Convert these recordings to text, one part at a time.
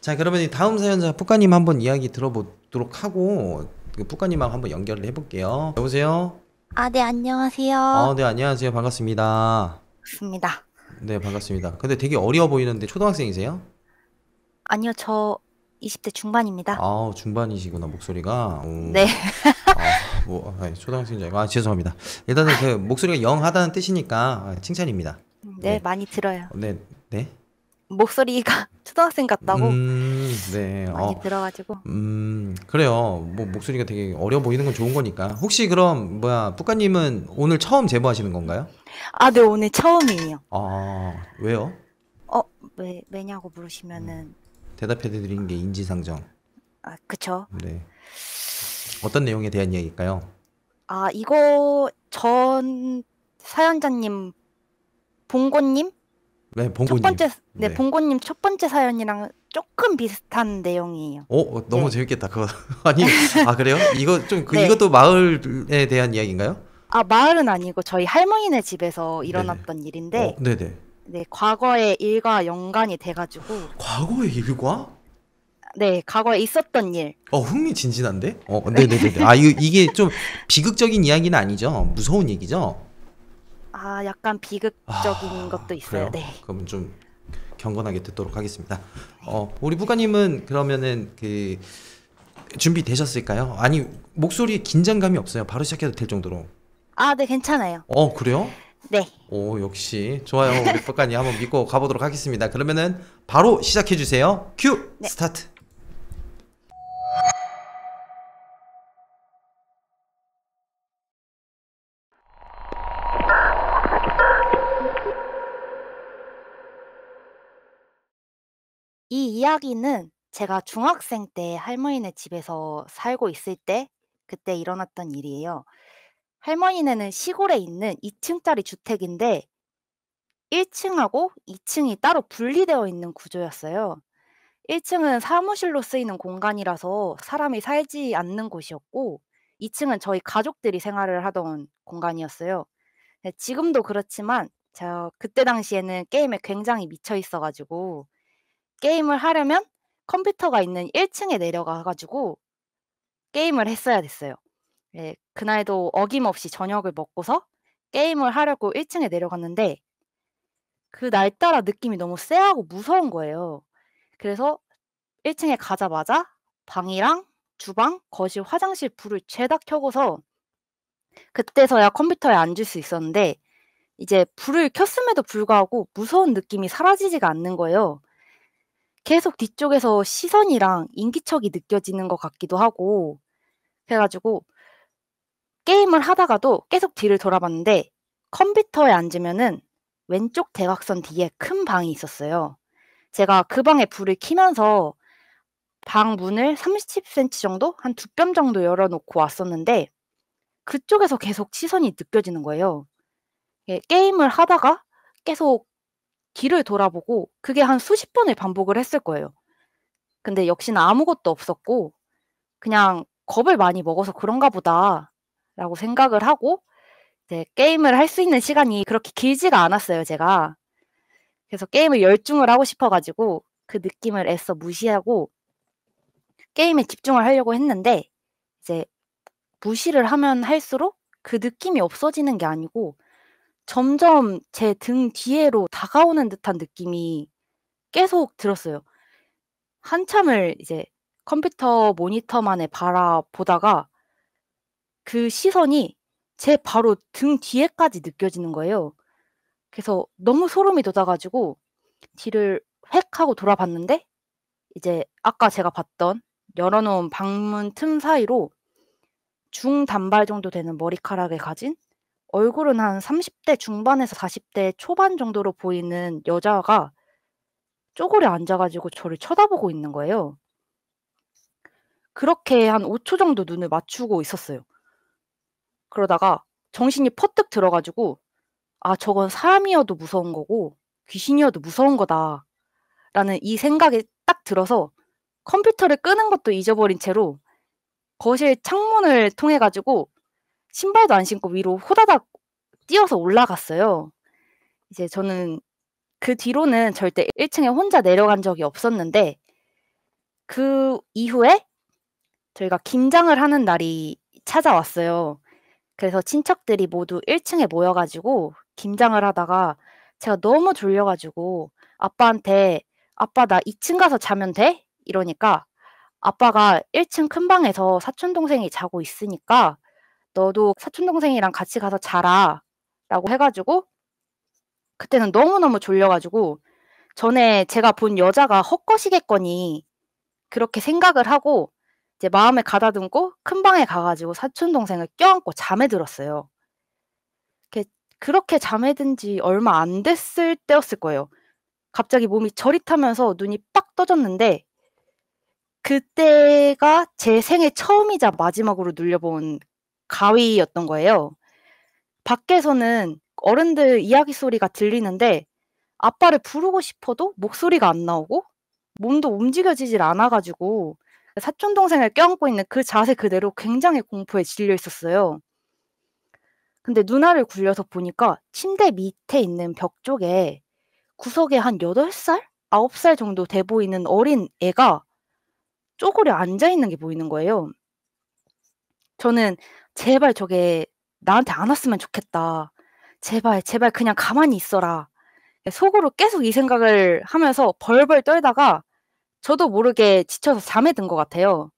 자 그러면 다음 사연자 푸카님 한번 이야기 들어보도록 하고 그 푸카님하고 한번 연결을 해볼게요. 여보세요. 아 네 안녕하세요. 아 네 안녕하세요 반갑습니다. 반갑습니다. 네 반갑습니다. 근데 되게 어려 보이는데 초등학생이세요? 아니요 저 20대 중반입니다. 아 중반이시구나 목소리가. 오. 네. 뭐, 아니, 초등학생이죠. 아 죄송합니다. 일단은 그 목소리가 영하다는 뜻이니까 아, 칭찬입니다. 네, 네. 많이 들어요. 네, 네. 목소리가 초등학생 같다고 음, 네. 어. 많이 어, 들어가지고 음 그래요 뭐 목소리가 되게 어려 보이는 건 좋은 거니까 혹시 그럼 뭐야 뿌까님은 오늘 처음 제보하시는 건가요? 아 네 오늘 처음이에요 아 왜요? 어왜 왜냐고 물으시면은 음, 대답해드리는 게 인지상정 아 그쵸 네 어떤 내용에 대한 이야기일까요? 아, 이거 전 사연자님 봉고님? 네, 봉고님. 첫 번째 네, 네. 봉고님 첫 번째 사연이랑 조금 비슷한 내용이에요. 오, 어, 어, 너무 네. 재밌겠다. 그거 아니, 아 그래요? 이거 좀 그, 네. 이것도 마을에 대한 이야기인가요? 아 마을은 아니고 저희 할머니네 집에서 일어났던 네 일인데, 어, 네네. 네 과거의 일과 연관이 돼가지고. 과거의 일과? 네, 과거에 있었던 일. 어, 흥미진진한데? 어, 네네네. 네, 네, 네. 아, 이, 이게 좀 비극적인 이야기는 아니죠? 무서운 얘기죠? 아, 약간 비극적인 아, 것도 있어요. 그래요? 네. 그럼 좀 경건하게 듣도록 하겠습니다. 어, 우리 부가님은 그러면은 그 준비되셨을까요? 아니, 목소리 긴장감이 없어요. 바로 시작해도 될 정도로. 아, 네, 괜찮아요. 어, 그래요? 네. 오, 역시 좋아요. 우리 부가님 한번 믿고 가보도록 하겠습니다. 그러면은 바로 시작해 주세요. 큐 네. 스타트. 이야기는 제가 중학생 때 할머니네 집에서 살고 있을 때 그때 일어났던 일이에요. 할머니네는 시골에 있는 2층짜리 주택인데 1층하고 2층이 따로 분리되어 있는 구조였어요. 1층은 사무실로 쓰이는 공간이라서 사람이 살지 않는 곳이었고 2층은 저희 가족들이 생활을 하던 공간이었어요. 네, 지금도 그렇지만 제가 그때 당시에는 게임에 굉장히 미쳐 있어가지고 게임을 하려면 컴퓨터가 있는 1층에 내려가 가지고 게임을 했어야 됐어요. 예, 그날도 어김없이 저녁을 먹고서 게임을 하려고 1층에 내려갔는데 그 날따라 느낌이 너무 쎄하고 무서운 거예요. 그래서 1층에 가자마자 방이랑 주방, 거실, 화장실 불을 죄다 켜고서 그때서야 컴퓨터에 앉을 수 있었는데 이제 불을 켰음에도 불구하고 무서운 느낌이 사라지지가 않는 거예요. 계속 뒤쪽에서 시선이랑 인기척이 느껴지는 것 같기도 하고 그래가지고 게임을 하다가도 계속 뒤를 돌아봤는데 컴퓨터에 앉으면은 왼쪽 대각선 뒤에 큰 방이 있었어요. 제가 그 방에 불을 켜면서 방 문을 30cm 정도 한 두 뼘 정도 열어놓고 왔었는데 그쪽에서 계속 시선이 느껴지는 거예요. 예, 게임을 하다가 계속 길을 돌아보고 그게 한 수십 번을 반복을 했을 거예요. 근데 역시나 아무것도 없었고 그냥 겁을 많이 먹어서 그런가 보다라고 생각을 하고 이제 게임을 할 수 있는 시간이 그렇게 길지가 않았어요, 제가. 그래서 게임을 열중을 하고 싶어가지고 그 느낌을 애써 무시하고 게임에 집중을 하려고 했는데 이제 무시를 하면 할수록 그 느낌이 없어지는 게 아니고 점점 제 등 뒤에로 다가오는 듯한 느낌이 계속 들었어요. 한참을 이제 컴퓨터 모니터만에 바라보다가 그 시선이 제 바로 등 뒤에까지 느껴지는 거예요. 그래서 너무 소름이 돋아가지고 뒤를 획 하고 돌아봤는데 이제 아까 제가 봤던 열어놓은 방문 틈 사이로 중단발 정도 되는 머리카락에 가진 얼굴은 한 30대 중반에서 40대 초반 정도로 보이는 여자가 쪼그려 앉아가지고 저를 쳐다보고 있는 거예요. 그렇게 한5초 정도 눈을 맞추고 있었어요. 그러다가 정신이 퍼뜩 들어 가지고 '아 저건 사람이어도 무서운 거고 귀신이어도 무서운 거다.'라는 이 생각이 딱 들어서 컴퓨터를 끄는 것도 잊어버린 채로 거실 창문을 통해 가지고 신발도 안 신고 위로 후다닥 뛰어서 올라갔어요. 이제 저는 그 뒤로는 절대 1층에 혼자 내려간 적이 없었는데 그 이후에 저희가 김장을 하는 날이 찾아왔어요. 그래서 친척들이 모두 1층에 모여가지고 김장을 하다가 제가 너무 졸려가지고 아빠한테 아빠 나 2층 가서 자면 돼? 이러니까 아빠가 1층 큰 방에서 사촌 동생이 자고 있으니까 너도 사촌 동생이랑 같이 가서 자라라고 해가지고 그때는 너무너무 졸려가지고 전에 제가 본 여자가 헛것이겠거니 그렇게 생각을 하고 이제 마음에 가다듬고 큰 방에 가가지고 사촌 동생을 껴안고 잠에 들었어요. 그렇게 잠에 든지 얼마 안 됐을 때였을 거예요. 갑자기 몸이 저릿하면서 눈이 빡 떠졌는데 그때가 제 생애 처음이자 마지막으로 눌려본 가위였던 거예요. 밖에서는 어른들 이야기 소리가 들리는데 아빠를 부르고 싶어도 목소리가 안 나오고 몸도 움직여지질 않아가지고 사촌 동생을 껴안고 있는 그 자세 그대로 굉장히 공포에 질려 있었어요. 근데 누나를 굴려서 보니까 침대 밑에 있는 벽 쪽에 구석에 한 8살? 9살 정도 돼 보이는 어린 애가 쪼그려 앉아 있는 게 보이는 거예요. 저는 제발 저게 나한테 안 왔으면 좋겠다. 제발, 제발 그냥 가만히 있어라. 속으로 계속 이 생각을 하면서 벌벌 떨다가 저도 모르게 지쳐서 잠에 든 것 같아요.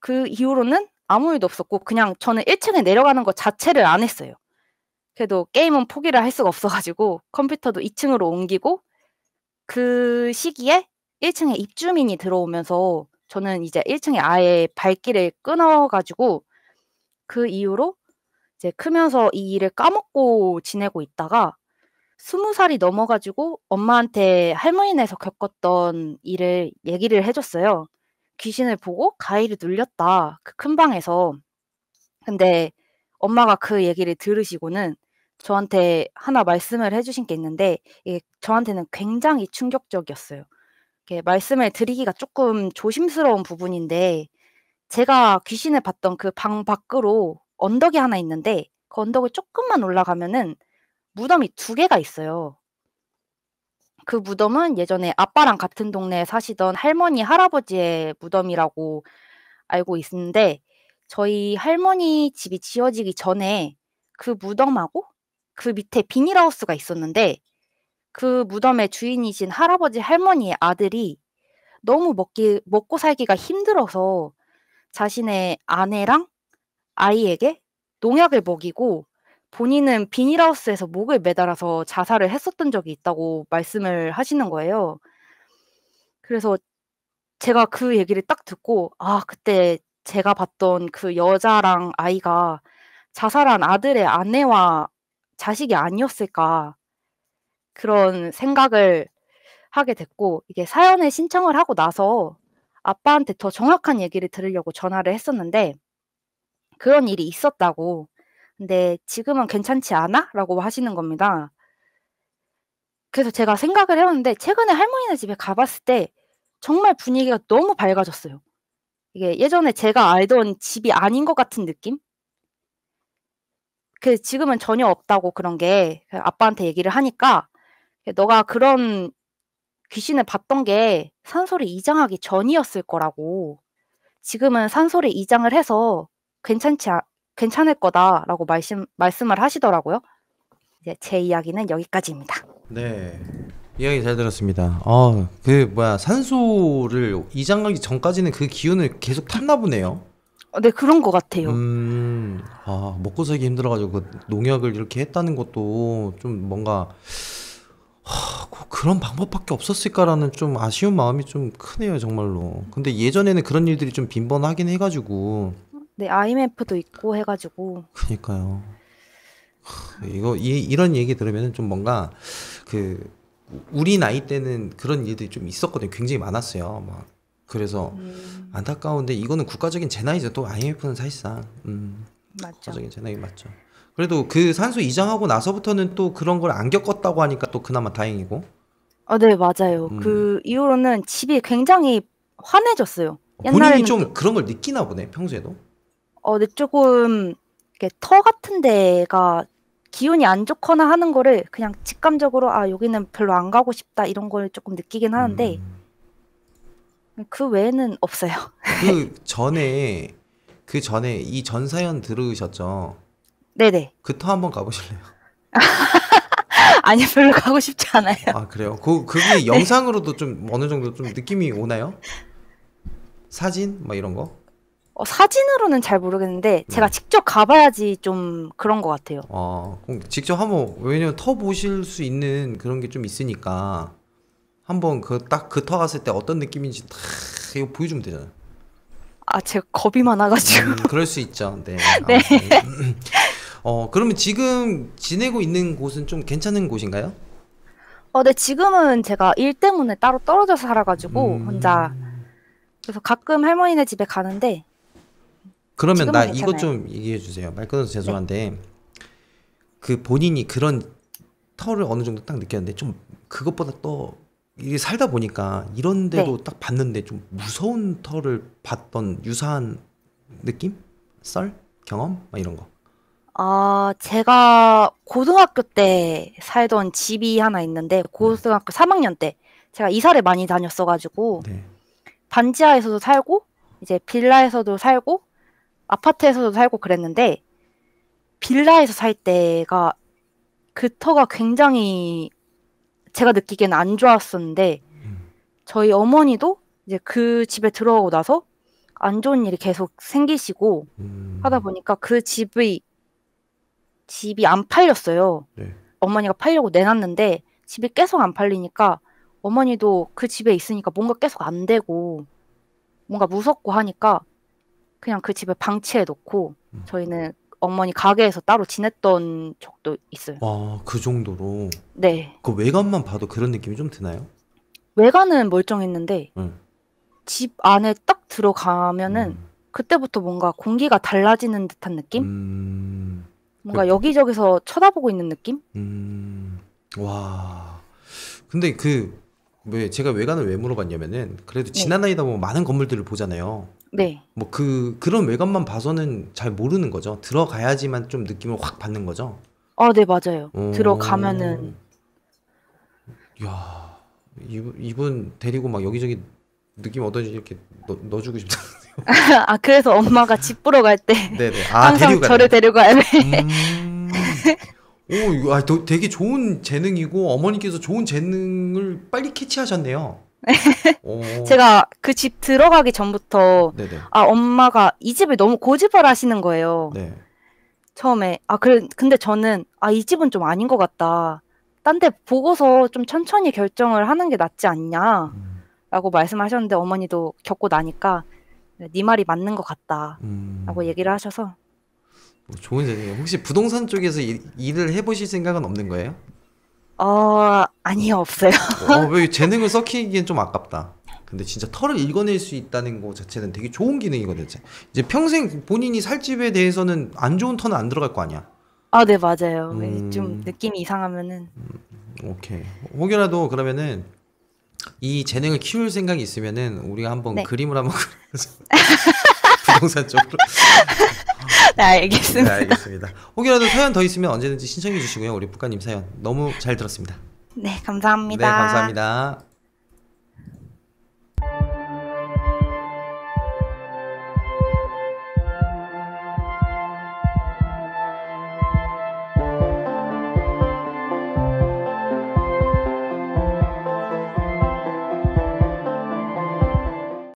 그 이후로는 아무 일도 없었고 그냥 저는 1층에 내려가는 것 자체를 안 했어요. 그래도 게임은 포기를 할 수가 없어가지고 컴퓨터도 2층으로 옮기고 그 시기에 1층에 입주민이 들어오면서 저는 이제 1층에 아예 발길을 끊어가지고 그 이후로 이제 크면서 이 일을 까먹고 지내고 있다가 스무 살이 넘어가지고 엄마한테 할머니네에서 겪었던 일을 얘기를 해줬어요. 귀신을 보고 가위를 눌렸다. 그 큰 방에서. 근데 엄마가 그 얘기를 들으시고는 저한테 하나 말씀을 해주신 게 있는데 이게 저한테는 굉장히 충격적이었어요. 이렇게 말씀을 드리기가 조금 조심스러운 부분인데 제가 귀신을 봤던 그 방 밖으로 언덕이 하나 있는데 그 언덕을 조금만 올라가면은 무덤이 두 개가 있어요. 그 무덤은 예전에 아빠랑 같은 동네에 사시던 할머니, 할아버지의 무덤이라고 알고 있는데 저희 할머니 집이 지어지기 전에 그 무덤하고 그 밑에 비닐하우스가 있었는데 그 무덤의 주인이신 할아버지 할머니의 아들이 너무 먹기, 먹고 살기가 힘들어서 자신의 아내랑 아이에게 농약을 먹이고 본인은 비닐하우스에서 목을 매달아서 자살을 했었던 적이 있다고 말씀을 하시는 거예요. 그래서 제가 그 얘기를 딱 듣고 아 그때 제가 봤던 그 여자랑 아이가 자살한 아들의 아내와 자식이 아니었을까 그런 생각을 하게 됐고 이게 사연을 신청을 하고 나서 아빠한테 더 정확한 얘기를 들으려고 전화를 했었는데 그런 일이 있었다고 근데 지금은 괜찮지 않아? 라고 하시는 겁니다. 그래서 제가 생각을 해봤는데 최근에 할머니네 집에 가봤을 때 정말 분위기가 너무 밝아졌어요. 이게 예전에 제가 알던 집이 아닌 것 같은 느낌? 그 지금은 전혀 없다고 그런 게 아빠한테 얘기를 하니까 네, 너가 그런 귀신을 봤던 게 산소를 이장하기 전이었을 거라고. 지금은 산소를 이장을 해서 괜찮지 아, 괜찮을 거다라고 말씀 말씀을 하시더라고요. 이제 제 이야기는 여기까지입니다. 네. 이야기 잘 들었습니다. 어, 그 뭐야 산소를 이장 가기 전까지는 그 기운을 계속 탔나 보네요. 어, 네 그런 것 같아요. 음, 아 먹고 살기 힘들어가지고 그 농약을 이렇게 했다는 것도 좀 뭔가 그런 방법밖에 없었을까라는 좀 아쉬운 마음이 좀 크네요, 정말로. 근데 예전에는 그런 일들이 좀 빈번하긴 해가지고. 네, IMF도 있고 해가지고. 그니까요. 이거 이, 이런 얘기 들으면 좀 뭔가 그 우리 나이 때는 그런 일들이 좀 있었거든요. 굉장히 많았어요. 막 그래서 음. 안타까운데 이거는 국가적인 재난이죠. 또 IMF는 사실상 음, 맞죠. 국가적인 재난이 맞죠. 그래도 그 산소 이장하고 나서부터는 또 그런 걸 안 겪었다고 하니까 또 그나마 다행이고. 아 네, 맞아요. 음. 그 이후로는 집이 굉장히 환해졌어요. 어, 옛날에는 좀그 그런 걸 느끼나 보네, 평소에도. 어 네, 조금 이렇게 터 같은 데가 기운이 안 좋거나 하는 거를 그냥 직감적으로 아, 여기는 별로 안 가고 싶다 이런 걸 조금 느끼긴 하는데 음. 그 외에는 없어요. 그 전에 그 전에 이전 사연 들으셨죠? 네네. 그 터 한번 가보실래요? 아니 별로 가고 싶지 않아요. 아 그래요? 그 그게 네. 영상으로도 좀 어느 정도 좀 느낌이 오나요? 사진 막 뭐 이런 거? 어, 사진으로는 잘 모르겠는데 네. 제가 직접 가봐야지 좀 그런 것 같아요. 아 직접 한번 왜냐면 터 보실 수 있는 그런 게 좀 있으니까 한번 그 딱 그 터 갔을 때 어떤 느낌인지 다 이거 보여주면 되잖아요. 아 제가 겁이 많아가지고. 음, 그럴 수 있죠. 네. 네. 어, 그러면 지금 지내고 있는 곳은 좀 괜찮은 곳인가요? 어, 네, 지금은 제가 일 때문에 따로 떨어져 서 살아가지고 음... 혼자 그래서 가끔 할머니네 집에 가는데 그러면 나 이것 좀 얘기해 주세요. 말 끊어서 죄송한데 네. 그 본인이 그런 털을 어느 정도 딱 느꼈는데 좀 그것보다 또 이게 살다 보니까 이런데도 네. 딱 봤는데 좀 무서운 털을 봤던 유사한 느낌? 썰? 경험? 막 이런 거. 아, 제가 고등학교 때 살던 집이 하나 있는데 네. 고등학교 3학년 때 제가 이사를 많이 다녔어 가지고 네. 반지하에서도 살고 이제 빌라에서도 살고 아파트에서도 살고 그랬는데 빌라에서 살 때가 그 터가 굉장히 제가 느끼기엔 안 좋았었는데 음. 저희 어머니도 이제 그 집에 들어오고 나서 안 좋은 일이 계속 생기시고 음. 하다 보니까 그 집의 집이 안 팔렸어요. 네. 어머니가 팔려고 내놨는데 집이 계속 안 팔리니까 어머니도 그 집에 있으니까 뭔가 계속 안 되고 뭔가 무섭고 하니까 그냥 그집에 방치해 놓고 음. 저희는 어머니 가게에서 따로 지냈던 적도 있어요. 아, 그 정도로? 네. 그 외관만 봐도 그런 느낌이 좀 드나요? 외관은 멀쩡했는데 음. 집 안에 딱 들어가면은 음. 그때부터 뭔가 공기가 달라지는 듯한 느낌? 음. 뭔가 여기저기서 쳐다보고 있는 느낌? 음, 와. 근데 그, 왜 제가 외관을 왜 물어봤냐면은, 그래도 네. 지난나이다 보면 많은 건물들을 보잖아요. 네. 뭐 그, 그런 외관만 봐서는 잘 모르는 거죠. 들어가야지만 좀 느낌을 확 받는 거죠. 아, 네, 맞아요. 들어가면은. 야 이분, 이분 데리고 막 여기저기 느낌 어떤지 이렇게 넣, 어주고 싶다. 아 그래서 엄마가 집 보러 갈때 네, 네. 아, 항상 저를 데리고 가네. 음... 오, 아, 도, 되게 좋은 재능이고 어머니께서 좋은 재능을 빨리 캐치하셨네요. 제가 그 집 들어가기 전부터 네네. 네. 아 엄마가 이 집을 너무 고집을 하시는 거예요. 네. 처음에 아 그래 근데 저는 아이 집은 좀 아닌 것 같다. 딴 데 보고서 좀 천천히 결정을 하는 게 낫지 않냐. 음. 라고 말씀하셨는데 어머니도 겪고 나니까 네 말이 맞는 것 같다 라고 음. 얘기를 하셔서 뭐 좋은 제이에요 혹시 부동산 쪽에서 일, 일을 해보실 생각은 없는 거예요? 어 아니요 없어요 어, 왜 재능을 썩히기엔 좀 아깝다 근데 진짜 털을 읽어낼 수 있다는 거 자체는 되게 좋은 기능이거든요 이제 평생 본인이 살 집에 대해서는 안 좋은 터는 안 들어갈 거 아니야 아, 네, 맞아요. 음... 좀 느낌이 이상하면은. 음, 오케이. 혹여라도 그러면은 이 재능을 키울 생각이 있으면은 우리가 한번 네. 그림을 한번 그려서 부동산 쪽으로. 네, 알겠습니다. 네, 알겠습니다. 혹여라도 사연 더 있으면 언제든지 신청해 주시고요. 우리 북가님 사연 너무 잘 들었습니다. 네, 감사합니다. 네, 감사합니다.